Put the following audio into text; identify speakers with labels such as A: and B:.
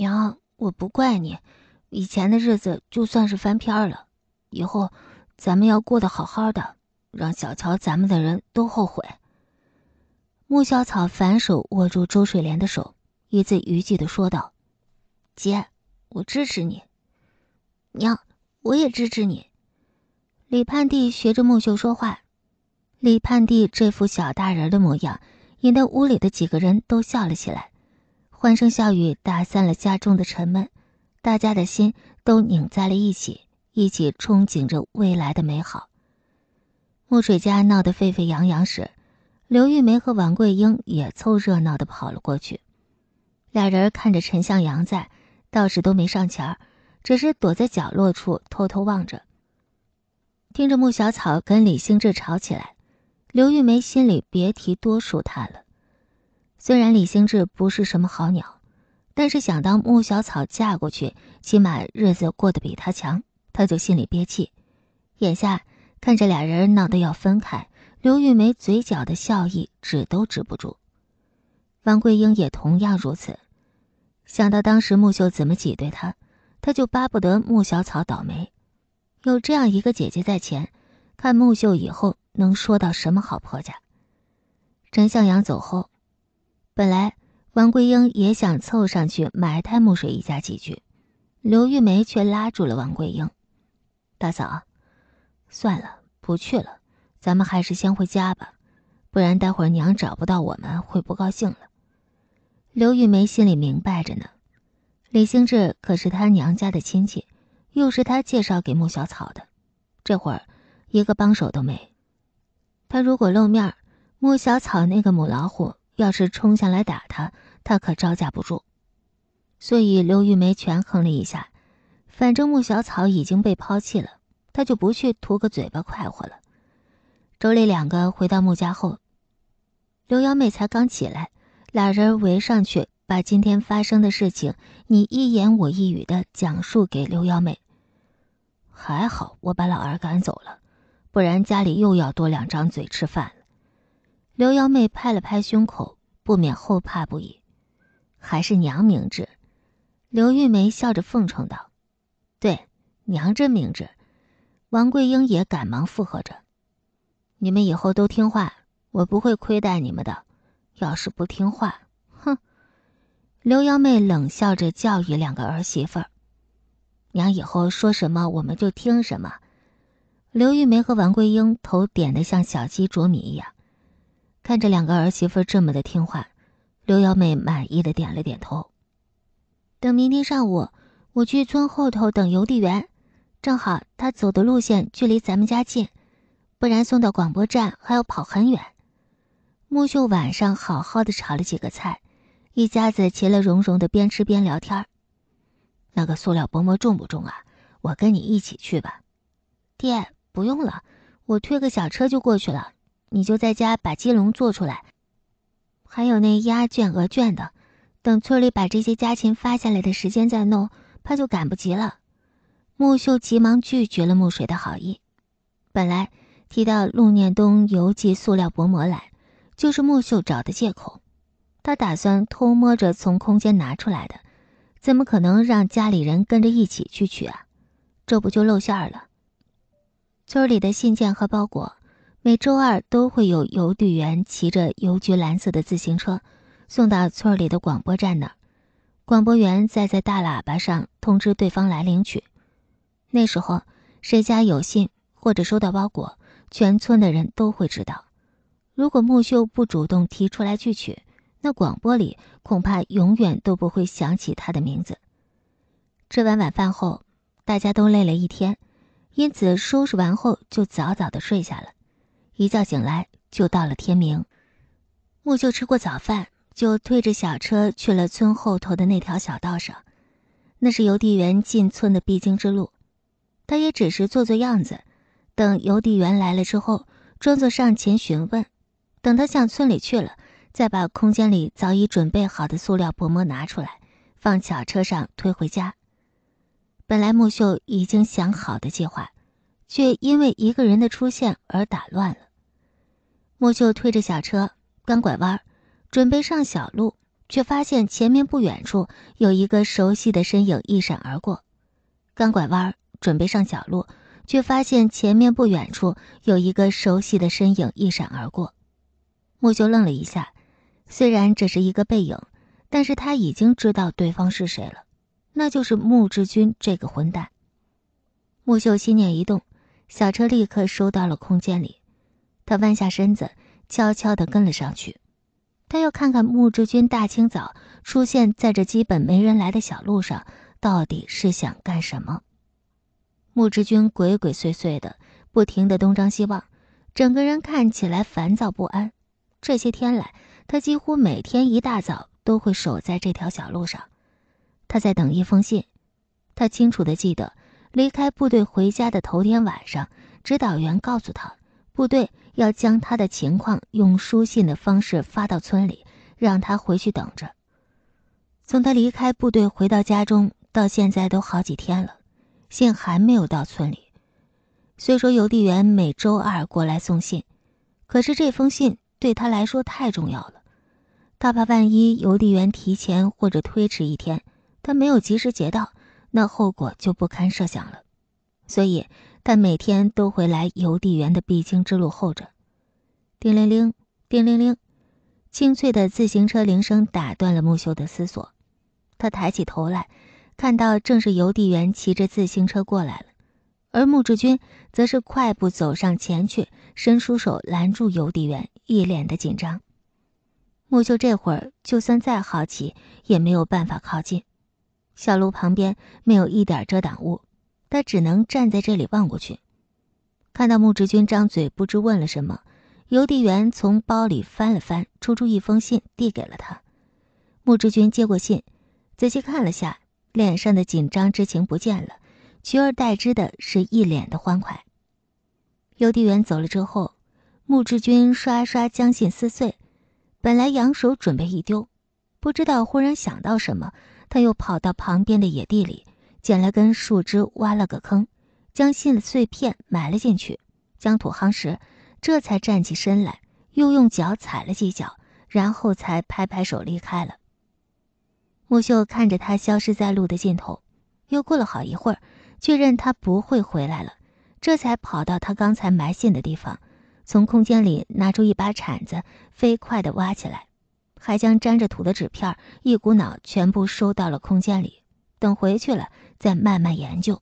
A: 娘，我不怪你，以前的日子就算是翻篇了，以后咱们要过得好好的，让小瞧咱们的人都后悔。穆小草反手握住周水莲的手，一字一句的说道：“姐，我支持你。娘，我也支持你。”李盼娣学着穆秀说话，李盼娣这副小大人的模样，引得屋里的几个人都笑了起来。欢声笑语打散了家中的沉闷，大家的心都拧在了一起，一起憧憬着未来的美好。墨水家闹得沸沸扬扬时，刘玉梅和王桂英也凑热闹的跑了过去。俩人看着陈向阳在，倒是都没上前儿，只是躲在角落处偷偷望着。听着穆小草跟李兴志吵起来，刘玉梅心里别提多舒坦了。虽然李兴志不是什么好鸟，但是想到木小草嫁过去，起码日子过得比他强，他就心里憋气。眼下看着俩人闹得要分开，刘玉梅嘴角的笑意止都止不住。王桂英也同样如此，想到当时木秀怎么挤兑她，她就巴不得木小草倒霉。有这样一个姐姐在前，看木秀以后能说到什么好婆家。陈向阳走后。本来，王桂英也想凑上去埋汰穆水一家几句，刘玉梅却拉住了王桂英：“大嫂，算了，不去了，咱们还是先回家吧，不然待会儿娘找不到我们会不高兴了。”刘玉梅心里明白着呢，李兴志可是她娘家的亲戚，又是她介绍给穆小草的，这会儿一个帮手都没，她如果露面，穆小草那个母老虎。要是冲下来打他，他可招架不住。所以刘玉梅权衡了一下，反正穆小草已经被抛弃了，她就不去图个嘴巴快活了。妯娌两个回到穆家后，刘幺妹才刚起来，俩人围上去把今天发生的事情，你一言我一语的讲述给刘幺妹。还好我把老二赶走了，不然家里又要多两张嘴吃饭。刘幺妹拍了拍胸口，不免后怕不已。还是娘明智。刘玉梅笑着奉承道：“对，娘真明智。”王桂英也赶忙附和着：“你们以后都听话，我不会亏待你们的。要是不听话，哼！”刘幺妹冷笑着教育两个儿媳妇：“娘以后说什么，我们就听什么。”刘玉梅和王桂英头点的像小鸡啄米一样。看着两个儿媳妇这么的听话，刘幺妹满意的点了点头。等明天上午，我去村后头等邮递员，正好他走的路线距离咱们家近，不然送到广播站还要跑很远。木秀晚上好好的炒了几个菜，一家子其乐融融的边吃边聊天儿。那个塑料薄膜重不重啊？我跟你一起去吧。爹，不用了，我推个小车就过去了。你就在家把鸡笼做出来，还有那鸭圈、鹅圈的，等村里把这些家禽发下来的时间再弄，怕就赶不及了。木秀急忙拒绝了木水的好意。本来提到陆念东邮寄塑料薄膜来，就是木秀找的借口。他打算偷摸着从空间拿出来的，怎么可能让家里人跟着一起去取啊？这不就露馅了？村里的信件和包裹。每周二都会有邮递员骑着邮局蓝色的自行车送到村里的广播站那儿，广播员再在大喇叭上通知对方来领取。那时候，谁家有信或者收到包裹，全村的人都会知道。如果木秀不主动提出来去取，那广播里恐怕永远都不会响起他的名字。吃完晚饭后，大家都累了一天，因此收拾完后就早早的睡下了。一觉醒来就到了天明，木秀吃过早饭就推着小车去了村后头的那条小道上，那是邮递员进村的必经之路。他也只是做做样子，等邮递员来了之后，装作上前询问，等他向村里去了，再把空间里早已准备好的塑料薄膜拿出来，放小车上推回家。本来木秀已经想好的计划，却因为一个人的出现而打乱了。木秀推着小车，刚拐弯，准备上小路，却发现前面不远处有一个熟悉的身影一闪而过。刚拐弯，准备上小路，却发现前面不远处有一个熟悉的身影一闪而过。木秀愣了一下，虽然只是一个背影，但是他已经知道对方是谁了，那就是穆志军这个混蛋。木秀心念一动，小车立刻收到了空间里。他弯下身子，悄悄地跟了上去。他要看看穆志军大清早出现在这基本没人来的小路上，到底是想干什么。穆志军鬼鬼祟祟的，不停的东张西望，整个人看起来烦躁不安。这些天来，他几乎每天一大早都会守在这条小路上。他在等一封信。他清楚的记得，离开部队回家的头天晚上，指导员告诉他。部队要将他的情况用书信的方式发到村里，让他回去等着。从他离开部队回到家中到现在都好几天了，信还没有到村里。虽说邮递员每周二过来送信，可是这封信对他来说太重要了。他怕万一邮递员提前或者推迟一天，他没有及时接到，那后果就不堪设想了。所以。但每天都会来邮递员的必经之路候着。叮铃铃，叮铃铃，清脆的自行车铃声打断了木秀的思索。他抬起头来，看到正是邮递员骑着自行车过来了，而穆志军则是快步走上前去，伸出手拦住邮递员，一脸的紧张。木秀这会儿就算再好奇，也没有办法靠近。小路旁边没有一点遮挡物。他只能站在这里望过去，看到穆志军张嘴不知问了什么，邮递员从包里翻了翻，抽出一封信递给了他。穆志军接过信，仔细看了下，脸上的紧张之情不见了，取而代之的是一脸的欢快。邮递员走了之后，穆志军刷刷将信撕碎，本来扬手准备一丢，不知道忽然想到什么，他又跑到旁边的野地里。捡了根树枝，挖了个坑，将信的碎片埋了进去，将土夯实，这才站起身来，又用脚踩了几脚，然后才拍拍手离开了。木秀看着他消失在路的尽头，又过了好一会儿，确认他不会回来了，这才跑到他刚才埋信的地方，从空间里拿出一把铲子，飞快地挖起来，还将沾着土的纸片一股脑全部收到了空间里。等回去了，再慢慢研究。